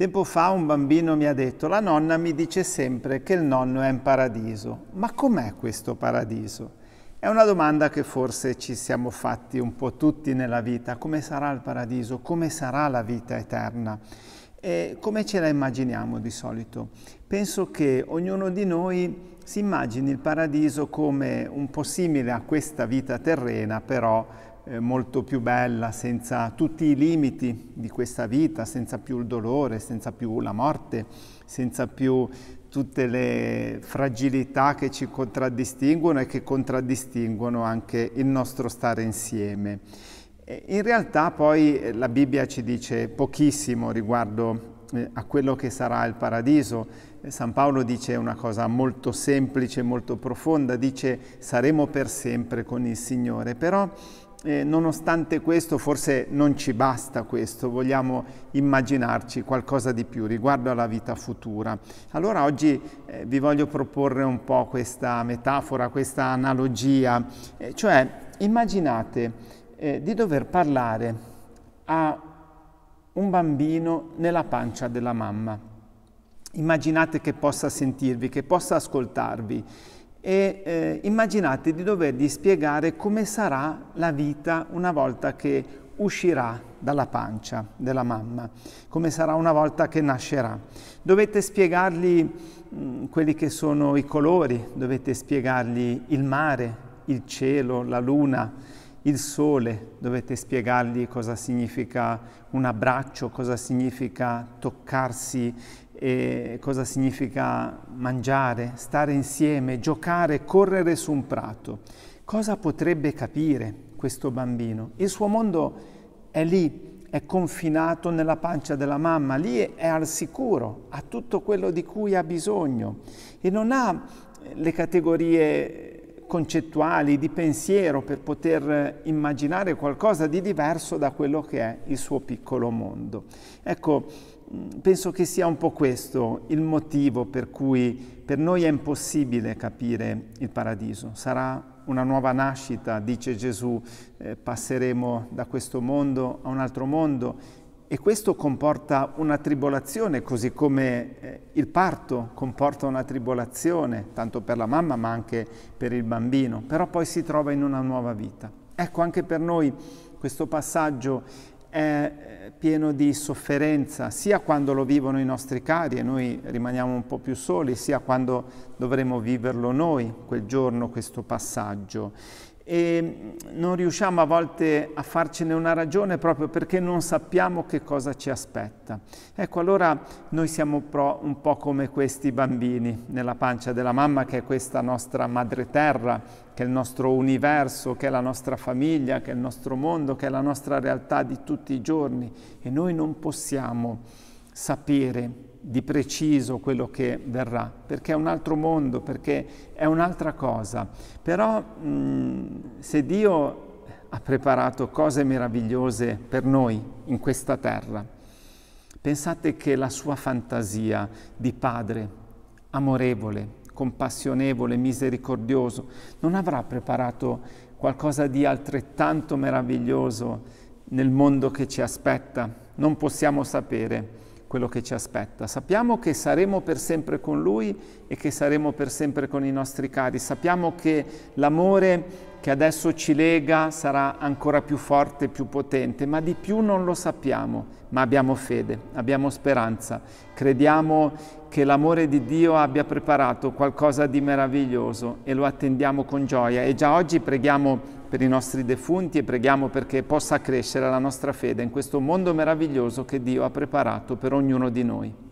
Tempo fa un bambino mi ha detto, la nonna mi dice sempre che il nonno è in paradiso. Ma com'è questo paradiso? È una domanda che forse ci siamo fatti un po' tutti nella vita. Come sarà il paradiso? Come sarà la vita eterna? Eh, come ce la immaginiamo di solito? Penso che ognuno di noi si immagini il paradiso come un po' simile a questa vita terrena, però eh, molto più bella, senza tutti i limiti di questa vita, senza più il dolore, senza più la morte, senza più tutte le fragilità che ci contraddistinguono e che contraddistinguono anche il nostro stare insieme. Eh, in realtà poi eh, la Bibbia ci dice pochissimo riguardo eh, a quello che sarà il paradiso. San Paolo dice una cosa molto semplice, molto profonda, dice saremo per sempre con il Signore, però eh, nonostante questo forse non ci basta questo, vogliamo immaginarci qualcosa di più riguardo alla vita futura. Allora oggi eh, vi voglio proporre un po' questa metafora, questa analogia, eh, cioè immaginate eh, di dover parlare a un bambino nella pancia della mamma. Immaginate che possa sentirvi, che possa ascoltarvi e eh, immaginate di dovergli spiegare come sarà la vita una volta che uscirà dalla pancia della mamma, come sarà una volta che nascerà. Dovete spiegargli mh, mm, quelli che sono i colori, dovete spiegargli il mare, il cielo, la luna, il sole, dovete spiegargli cosa significa un abbraccio, cosa significa toccarsi, cosa significa mangiare, stare insieme, giocare, correre su un prato. Cosa potrebbe capire questo bambino? Il suo mondo è lì, è confinato nella pancia della mamma, lì è al sicuro, ha tutto quello di cui ha bisogno e non ha le categorie concettuali, di pensiero per poter eh, immaginare qualcosa di diverso da quello che è il suo piccolo mondo. Ecco, penso che sia un po' questo il motivo per cui per noi è impossibile capire il paradiso. Sarà una nuova nascita, dice Gesù, eh, passeremo da questo mondo a un altro mondo e questo comporta una tribolazione, così come eh, il parto comporta una tribolazione, tanto per la mamma ma anche per il bambino, però poi si trova in una nuova vita. Ecco, anche per noi questo passaggio è eh, pieno di sofferenza, sia quando lo vivono i nostri cari e noi rimaniamo un po' più soli, sia quando dovremo viverlo noi quel giorno, questo passaggio e non riusciamo a volte a farcene una ragione proprio perché non sappiamo che cosa ci aspetta. Ecco, allora noi siamo un po' come questi bambini nella pancia della mamma che è questa nostra madre terra, che è il nostro universo, che è la nostra famiglia, che è il nostro mondo, che è la nostra realtà di tutti i giorni e noi non possiamo sapere di preciso quello che verrà, perché è un altro mondo, perché è un'altra cosa. Però mh, se Dio ha preparato cose meravigliose per noi in questa terra, pensate che la sua fantasia di padre amorevole, compassionevole, misericordioso, non avrà preparato qualcosa di altrettanto meraviglioso nel mondo che ci aspetta? Non possiamo sapere quello che ci aspetta. Sappiamo che saremo per sempre con Lui e che saremo per sempre con i nostri cari. Sappiamo che l'amore che adesso ci lega sarà ancora più forte, più potente, ma di più non lo sappiamo, ma abbiamo fede, abbiamo speranza, crediamo che l'amore di Dio abbia preparato qualcosa di meraviglioso e lo attendiamo con gioia e già oggi preghiamo per i nostri defunti e preghiamo perché possa crescere la nostra fede in questo mondo meraviglioso che Dio ha preparato per ognuno di noi.